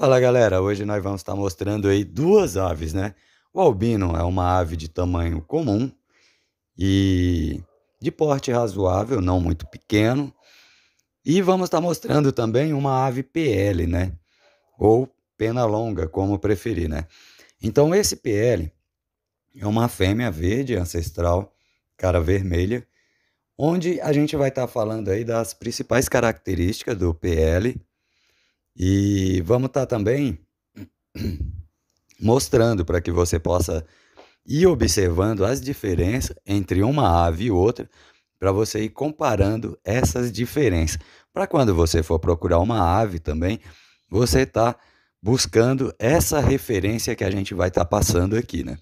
Fala galera, hoje nós vamos estar mostrando aí duas aves, né? O albino é uma ave de tamanho comum e de porte razoável, não muito pequeno. E vamos estar mostrando também uma ave PL, né? Ou pena longa, como preferir, né? Então esse PL é uma fêmea verde ancestral, cara vermelha, onde a gente vai estar falando aí das principais características do PL e vamos estar tá também mostrando para que você possa ir observando as diferenças entre uma ave e outra, para você ir comparando essas diferenças. Para quando você for procurar uma ave também, você está buscando essa referência que a gente vai estar tá passando aqui, né?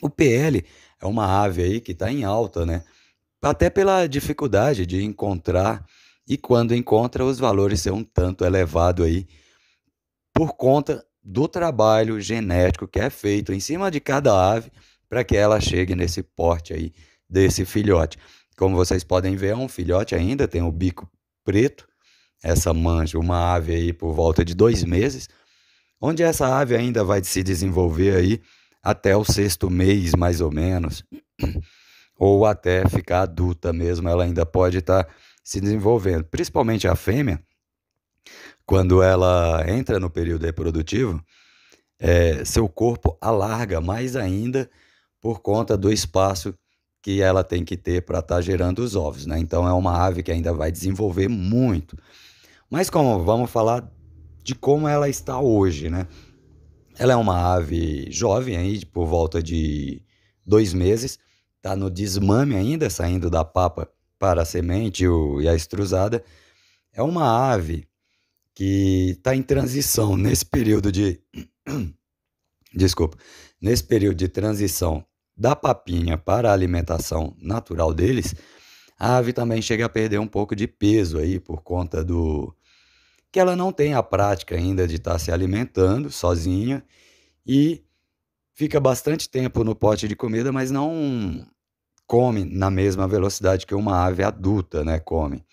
O PL é uma ave aí que está em alta, né? Até pela dificuldade de encontrar e quando encontra, os valores são um tanto elevados aí por conta do trabalho genético que é feito em cima de cada ave para que ela chegue nesse porte aí desse filhote. Como vocês podem ver, é um filhote ainda, tem o bico preto, essa manja, uma ave aí por volta de dois meses, onde essa ave ainda vai se desenvolver aí até o sexto mês, mais ou menos, ou até ficar adulta mesmo, ela ainda pode estar. Tá se desenvolvendo, principalmente a fêmea, quando ela entra no período reprodutivo, é, seu corpo alarga mais ainda por conta do espaço que ela tem que ter para estar tá gerando os ovos. Né? Então é uma ave que ainda vai desenvolver muito. Mas como vamos falar de como ela está hoje, né? Ela é uma ave jovem aí, por volta de dois meses, está no desmame ainda, saindo da papa para a semente o, e a extrusada é uma ave que está em transição nesse período de. Desculpa. Nesse período de transição da papinha para a alimentação natural deles, a ave também chega a perder um pouco de peso aí por conta do que ela não tem a prática ainda de estar tá se alimentando sozinha e fica bastante tempo no pote de comida, mas não come na mesma velocidade que uma ave adulta, né, come.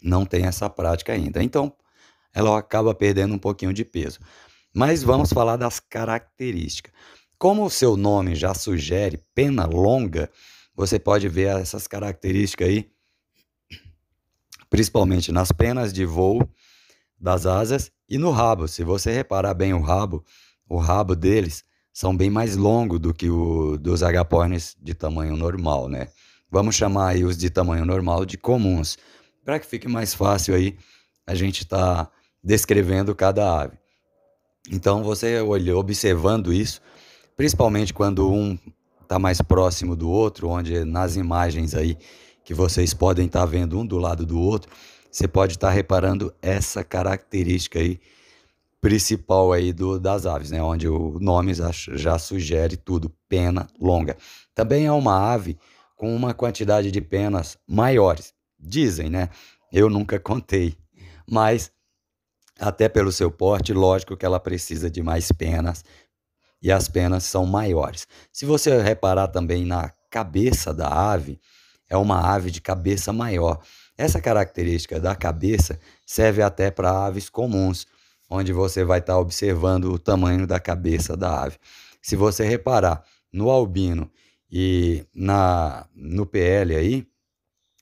Não tem essa prática ainda. Então, ela acaba perdendo um pouquinho de peso. Mas vamos falar das características. Como o seu nome já sugere, pena longa, você pode ver essas características aí, principalmente nas penas de voo das asas e no rabo. Se você reparar bem o rabo, o rabo deles são bem mais longos do que o dos agapornis de tamanho normal, né? Vamos chamar aí os de tamanho normal de comuns, para que fique mais fácil aí a gente estar tá descrevendo cada ave. Então você olhando, observando isso, principalmente quando um está mais próximo do outro, onde nas imagens aí que vocês podem estar tá vendo um do lado do outro, você pode estar tá reparando essa característica aí principal aí do, das aves, né? onde o nome já, já sugere tudo, pena longa. Também é uma ave com uma quantidade de penas maiores, dizem, né? Eu nunca contei, mas até pelo seu porte, lógico que ela precisa de mais penas e as penas são maiores. Se você reparar também na cabeça da ave, é uma ave de cabeça maior. Essa característica da cabeça serve até para aves comuns, onde você vai estar tá observando o tamanho da cabeça da ave. Se você reparar no albino e na no PL aí,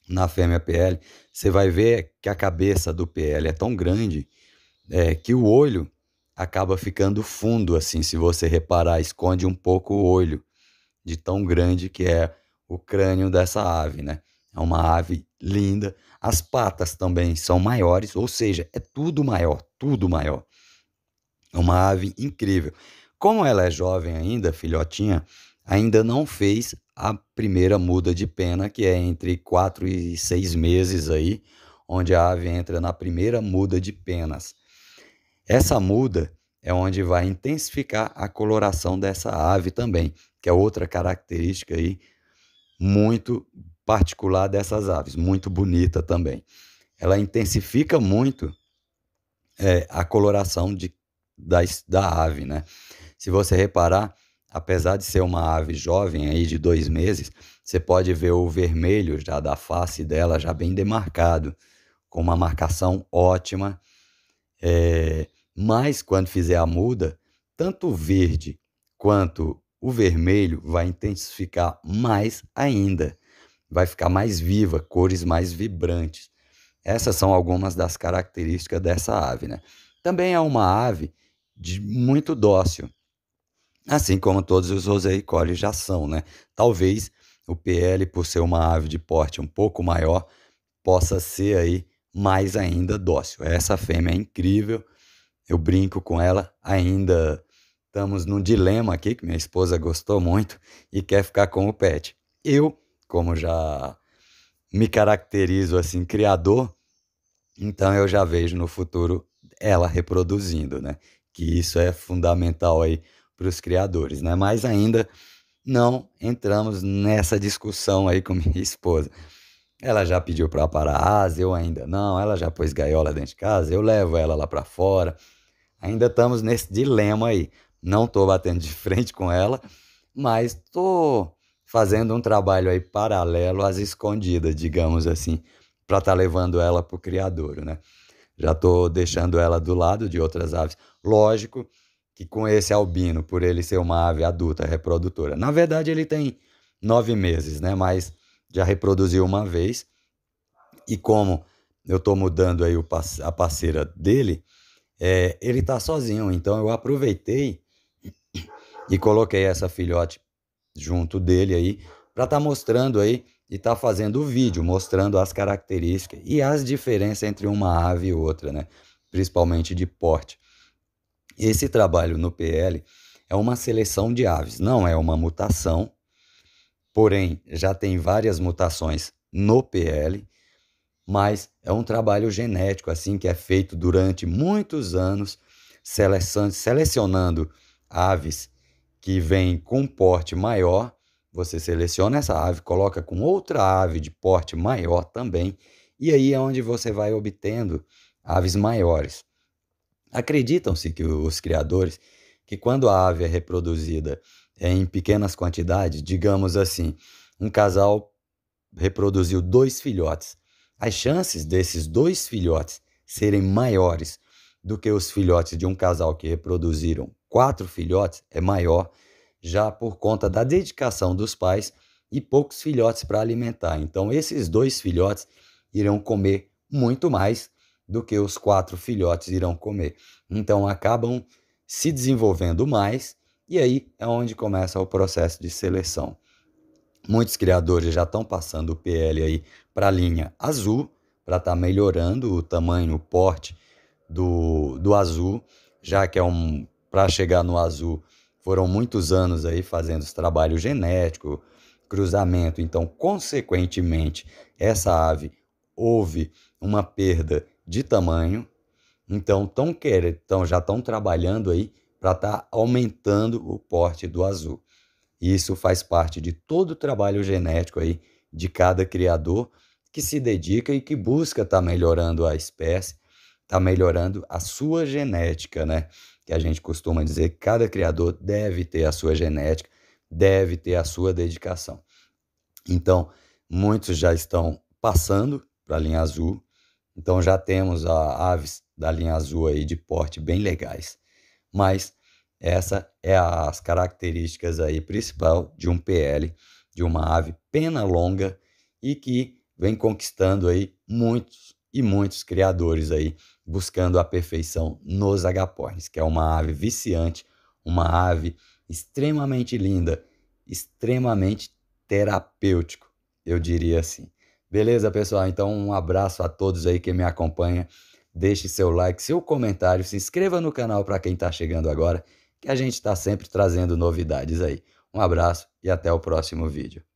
na fêmea PL, você vai ver que a cabeça do PL é tão grande é, que o olho acaba ficando fundo, assim, se você reparar, esconde um pouco o olho, de tão grande que é o crânio dessa ave, né? É uma ave linda. As patas também são maiores, ou seja, é tudo maior, tudo maior. É uma ave incrível. Como ela é jovem ainda, filhotinha, ainda não fez a primeira muda de pena, que é entre 4 e 6 meses aí, onde a ave entra na primeira muda de penas. Essa muda é onde vai intensificar a coloração dessa ave também, que é outra característica aí muito particular dessas aves, muito bonita também. Ela intensifica muito é, a coloração de, da, da ave, né? Se você reparar, apesar de ser uma ave jovem aí de dois meses, você pode ver o vermelho já da face dela já bem demarcado, com uma marcação ótima. É, mas quando fizer a muda, tanto o verde quanto o vermelho vai intensificar mais ainda vai ficar mais viva, cores mais vibrantes. Essas são algumas das características dessa ave. Né? Também é uma ave de muito dócil, assim como todos os roseicores já são. Né? Talvez o PL, por ser uma ave de porte um pouco maior, possa ser aí mais ainda dócil. Essa fêmea é incrível, eu brinco com ela, ainda estamos num dilema aqui, que minha esposa gostou muito e quer ficar com o pet. Eu como já me caracterizo assim, criador, então eu já vejo no futuro ela reproduzindo, né? Que isso é fundamental aí para os criadores, né? Mas ainda não entramos nessa discussão aí com minha esposa. Ela já pediu para parar asa, eu ainda não. Ela já pôs gaiola dentro de casa, eu levo ela lá para fora. Ainda estamos nesse dilema aí. Não estou batendo de frente com ela, mas estou fazendo um trabalho aí paralelo às escondidas, digamos assim, para estar tá levando ela para o criadouro, né? Já estou deixando ela do lado de outras aves. Lógico que com esse albino, por ele ser uma ave adulta reprodutora, na verdade ele tem nove meses, né? Mas já reproduziu uma vez. E como eu estou mudando aí a parceira dele, é, ele está sozinho. Então eu aproveitei e coloquei essa filhote junto dele aí, para estar tá mostrando aí e estar tá fazendo o vídeo, mostrando as características e as diferenças entre uma ave e outra, né? principalmente de porte. Esse trabalho no PL é uma seleção de aves, não é uma mutação, porém já tem várias mutações no PL, mas é um trabalho genético assim que é feito durante muitos anos, selecionando aves que vem com porte maior, você seleciona essa ave, coloca com outra ave de porte maior também, e aí é onde você vai obtendo aves maiores. Acreditam-se que os criadores que quando a ave é reproduzida em pequenas quantidades, digamos assim, um casal reproduziu dois filhotes, as chances desses dois filhotes serem maiores do que os filhotes de um casal que reproduziram quatro filhotes é maior, já por conta da dedicação dos pais e poucos filhotes para alimentar. Então, esses dois filhotes irão comer muito mais do que os quatro filhotes irão comer. Então, acabam se desenvolvendo mais, e aí é onde começa o processo de seleção. Muitos criadores já estão passando o PL aí para a linha azul, para estar tá melhorando o tamanho, o porte do, do azul, já que é um para chegar no azul foram muitos anos aí fazendo esse trabalho genético, cruzamento. Então, consequentemente, essa ave houve uma perda de tamanho. Então, tão querendo, então já estão trabalhando aí para estar tá aumentando o porte do azul. isso faz parte de todo o trabalho genético aí de cada criador que se dedica e que busca estar tá melhorando a espécie está melhorando a sua genética, né? Que a gente costuma dizer que cada criador deve ter a sua genética, deve ter a sua dedicação. Então, muitos já estão passando para a linha azul, então já temos a aves da linha azul aí de porte bem legais. Mas essa é as características aí principal de um PL, de uma ave pena longa e que vem conquistando aí muitos e muitos criadores aí buscando a perfeição nos agapornis, que é uma ave viciante, uma ave extremamente linda, extremamente terapêutico, eu diria assim. Beleza, pessoal? Então, um abraço a todos aí que me acompanha. Deixe seu like, seu comentário, se inscreva no canal para quem está chegando agora, que a gente está sempre trazendo novidades aí. Um abraço e até o próximo vídeo.